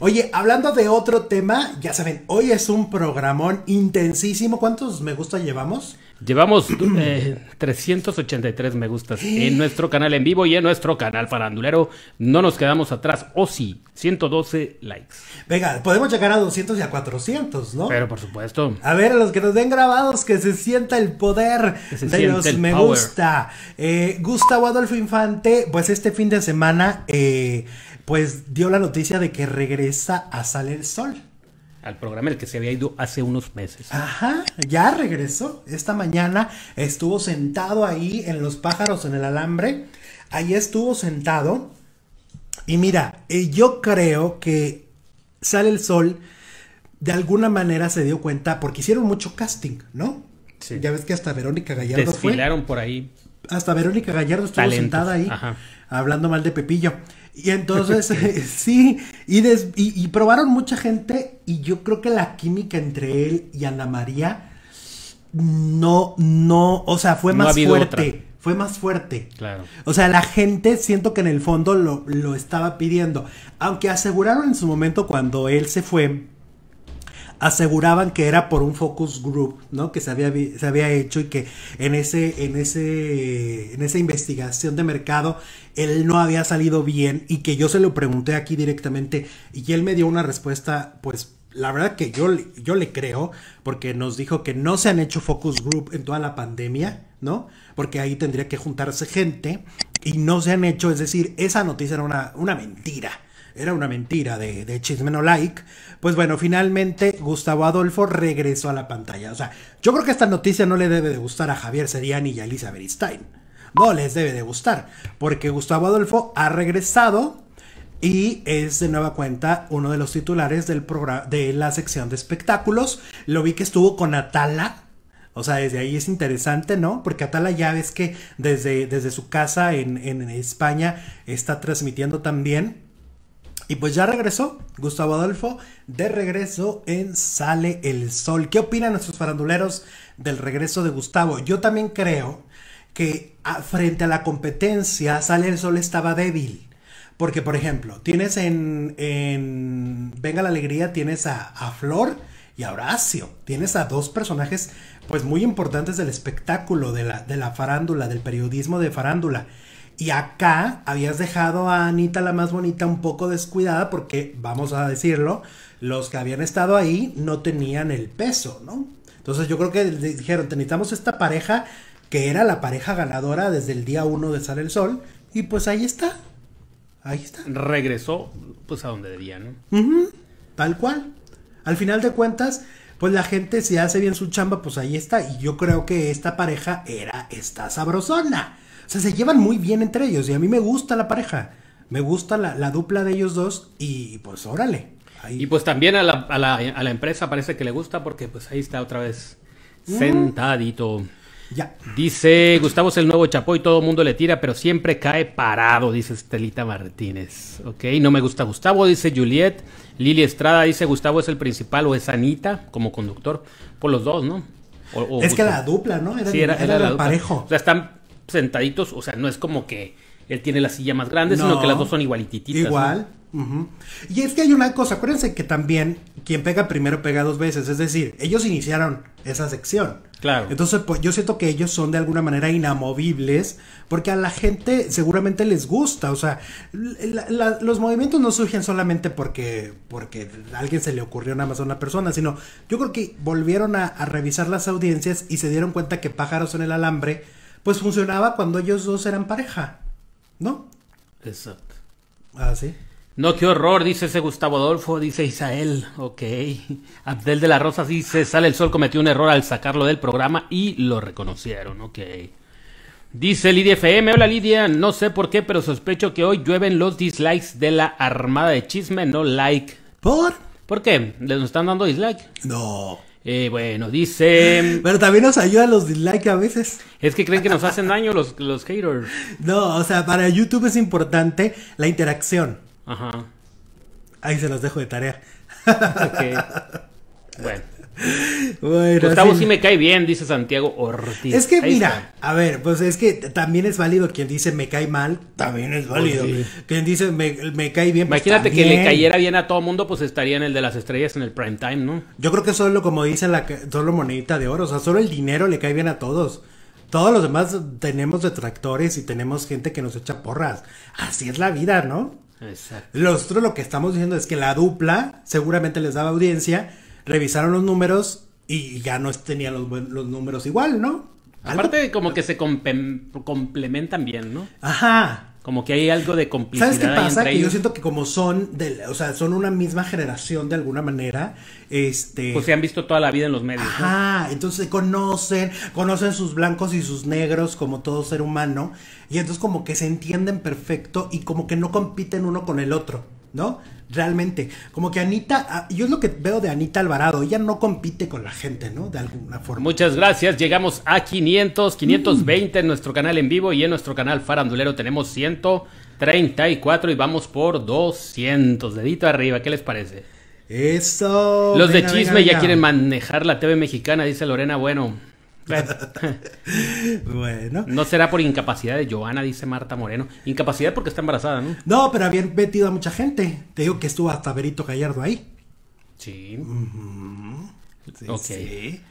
Oye, hablando de otro tema, ya saben, hoy es un programón intensísimo. ¿Cuántos me gusta llevamos? Llevamos 383 eh, me gustas en nuestro canal en vivo y en nuestro canal farandulero. No nos quedamos atrás. O si, sí, 112 likes. Venga, podemos llegar a 200 y a 400, ¿no? Pero por supuesto. A ver, a los que nos den grabados, que se sienta el poder de los me gusta. Eh, Gustavo Adolfo Infante, pues este fin de semana, eh, pues dio la noticia de que regresa a Sale el Sol al programa el que se había ido hace unos meses. Ajá, ya regresó. Esta mañana estuvo sentado ahí en Los Pájaros en el Alambre. Ahí estuvo sentado. Y mira, eh, yo creo que sale el sol. De alguna manera se dio cuenta, porque hicieron mucho casting, ¿no? Sí. Ya ves que hasta Verónica Gallardo Desfilaron por ahí. Hasta Verónica Gallardo estuvo sentada ahí, hablando mal de Pepillo. Y entonces, sí, y, probaron mucha gente y yo creo que la química entre él y Ana María no, no, o sea, fue más fuerte. Fue más fuerte. Claro. O sea, la gente siento que en el fondo lo, lo estaba pidiendo. Aunque aseguraron en su momento cuando él se fue, aseguraban que era por un focus group, ¿no? Que se había, se había hecho y que en, ese, en, ese, en esa investigación de mercado él no había salido bien y que yo se lo pregunté aquí directamente y él me dio una respuesta, pues la verdad que yo, yo le creo, porque nos dijo que no se han hecho focus group en toda la pandemia, ¿no? Porque ahí tendría que juntarse gente y no se han hecho, es decir, esa noticia era una, una mentira era una mentira de, de Chisme Like, pues bueno, finalmente Gustavo Adolfo regresó a la pantalla. O sea, yo creo que esta noticia no le debe de gustar a Javier Seriani y a Elizabeth Stein. No les debe de gustar, porque Gustavo Adolfo ha regresado y es de nueva cuenta uno de los titulares del de la sección de espectáculos. Lo vi que estuvo con Atala, o sea, desde ahí es interesante, ¿no? Porque Atala ya ves que desde, desde su casa en, en España está transmitiendo también. Y pues ya regresó Gustavo Adolfo, de regreso en Sale el Sol. ¿Qué opinan nuestros faranduleros del regreso de Gustavo? Yo también creo que ah, frente a la competencia Sale el Sol estaba débil. Porque, por ejemplo, tienes en, Venga la Alegría, tienes a, Flor y a Horacio. Tienes a dos personajes pues muy importantes del espectáculo, de la, de la farándula, del periodismo de farándula. Y acá habías dejado a Anita la más bonita un poco descuidada porque, vamos a decirlo, los que habían estado ahí no tenían el peso, ¿no? Entonces yo creo que dijeron, necesitamos esta pareja que era la pareja ganadora desde el día uno de Sale el Sol. Y pues ahí está. Ahí está. Regresó pues a donde debía, ¿no? Tal cual. Al final de cuentas, pues la gente si hace bien su chamba, pues ahí está. Y yo creo que esta pareja era esta sabrosona. O sea, se llevan muy bien entre ellos y a mí me gusta la pareja. Me gusta la, dupla de ellos dos y pues órale. Y pues también a la, a, la, empresa parece que le gusta porque pues ahí está otra vez mm. sentadito. Ya. Dice Gustavo es el nuevo y todo el mundo le tira, pero siempre cae parado, dice Estelita Martínez. Ok, no me gusta Gustavo, dice Juliet. Lili Estrada dice Gustavo es el principal o es Anita como conductor. Por los dos, ¿no? es que la dupla, ¿no? Era, el parejo. O sea, están sentaditos, o sea, no es como que él tiene la silla más grande, sino que las dos son igualitititas. Igual. Y es que hay una cosa, acuérdense que también quien pega primero pega dos veces, es decir, ellos iniciaron esa sección. Claro. Entonces, pues yo siento que ellos son de alguna manera inamovibles, porque a la gente seguramente les gusta, o sea, los movimientos no surgen solamente porque, porque alguien se le ocurrió nada más a una persona, sino yo creo que volvieron a revisar las audiencias y se dieron cuenta que pájaros en el alambre pues funcionaba cuando ellos dos eran pareja, ¿no? Exacto. Ah, sí. No, qué horror, dice ese Gustavo Adolfo, dice Isael, ok. Abdel de la Rosa dice, sale el sol, cometió un error al sacarlo del programa y lo reconocieron, ok. Dice Lidia FM, hola Lidia, no sé por qué, pero sospecho que hoy llueven los dislikes de la armada de chisme, no like. ¿Por? ¿Por qué? ¿Les están dando dislike? No. Eh, bueno, dice. Pero también nos ayuda los dislikes a veces. Es que creen que nos hacen daño los, los haters. No, o sea, para YouTube es importante la interacción. Ajá. Ahí se los dejo de tarea. ok. Bueno. Bueno, estamos si me cae bien, dice Santiago Ortiz. Es que mira, a ver, pues es que también es válido quien dice me cae mal, también es pues válido. Quien dice me, cae bien. Pues Imagínate que le cayera bien a todo mundo, pues estaría en el de las estrellas en el prime time, ¿no? Yo creo que solo como dice la solo monedita de oro, o sea, solo el dinero le cae bien a todos. Todos los demás tenemos detractores y tenemos gente que nos echa porras. Así es la vida, ¿no? Exacto. Nosotros lo que estamos diciendo es que la dupla seguramente les daba audiencia revisaron los números y ya no tenían los, números igual, ¿no? Aparte, como que se complementan bien, ¿no? Ajá. Como que hay algo de complicidad. ¿Sabes qué pasa? que yo siento que como son, de, o sea, son una misma generación de alguna manera, este... Pues se han visto toda la vida en los medios. Ajá, entonces conocen, conocen sus blancos y sus negros como todo ser humano, y entonces como que se entienden perfecto y como que no compiten uno con el otro. ¿no? Realmente, como que Anita, ah, yo es lo que veo de Anita Alvarado, ella no compite con la gente, ¿no? De alguna forma. Muchas gracias, llegamos a 500, 520 en nuestro canal en vivo y en nuestro canal farandulero tenemos 134 y vamos por 200, dedito arriba, ¿qué les parece? Eso. Los de chisme ya quieren manejar la TV mexicana, dice Lorena, bueno. bueno. No será por incapacidad de Joana, dice Marta Moreno. Incapacidad porque está embarazada, ¿no? No, pero habían metido a mucha gente. Te digo que estuvo hasta Berito Gallardo ahí. Sí. ok. Sí.